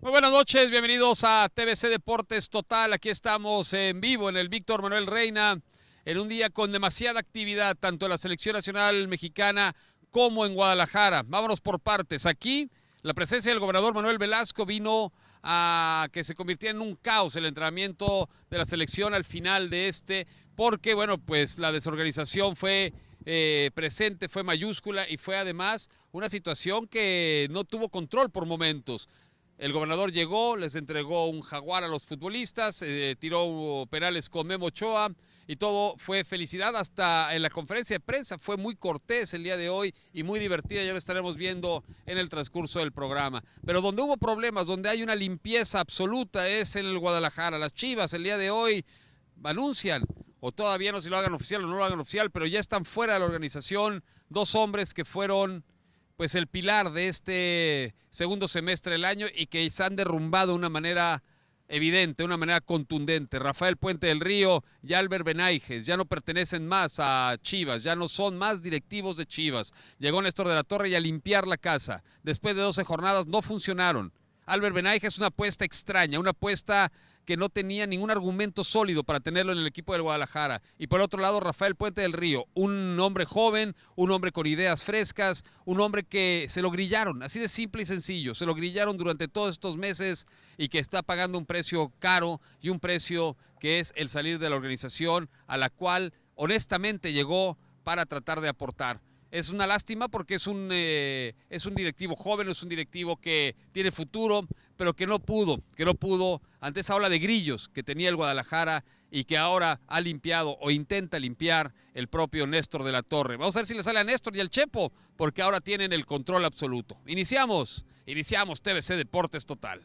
Muy buenas noches, bienvenidos a TVC Deportes Total. Aquí estamos en vivo en el Víctor Manuel Reina, en un día con demasiada actividad, tanto en la selección nacional mexicana como en Guadalajara. Vámonos por partes. Aquí la presencia del gobernador Manuel Velasco vino a que se convirtiera en un caos el entrenamiento de la selección al final de este, porque bueno, pues la desorganización fue eh, presente, fue mayúscula y fue además una situación que no tuvo control por momentos. El gobernador llegó, les entregó un jaguar a los futbolistas, eh, tiró penales con Memo Ochoa y todo fue felicidad hasta en la conferencia de prensa. Fue muy cortés el día de hoy y muy divertida, ya lo estaremos viendo en el transcurso del programa. Pero donde hubo problemas, donde hay una limpieza absoluta es en el Guadalajara. Las Chivas el día de hoy anuncian, o todavía no si lo hagan oficial o no lo hagan oficial, pero ya están fuera de la organización dos hombres que fueron pues el pilar de este segundo semestre del año y que se han derrumbado de una manera evidente, de una manera contundente. Rafael Puente del Río y Albert Benaiges ya no pertenecen más a Chivas, ya no son más directivos de Chivas. Llegó Néstor de la Torre y a limpiar la casa. Después de 12 jornadas no funcionaron. Albert Benaiges es una apuesta extraña, una apuesta que no tenía ningún argumento sólido para tenerlo en el equipo del Guadalajara. Y por otro lado, Rafael Puente del Río, un hombre joven, un hombre con ideas frescas, un hombre que se lo grillaron, así de simple y sencillo, se lo grillaron durante todos estos meses y que está pagando un precio caro y un precio que es el salir de la organización a la cual honestamente llegó para tratar de aportar. Es una lástima porque es un, eh, es un directivo joven, es un directivo que tiene futuro, pero que no pudo, que no pudo ante esa ola de grillos que tenía el Guadalajara y que ahora ha limpiado o intenta limpiar el propio Néstor de la Torre. Vamos a ver si le sale a Néstor y al Chepo, porque ahora tienen el control absoluto. Iniciamos, iniciamos TVC Deportes Total.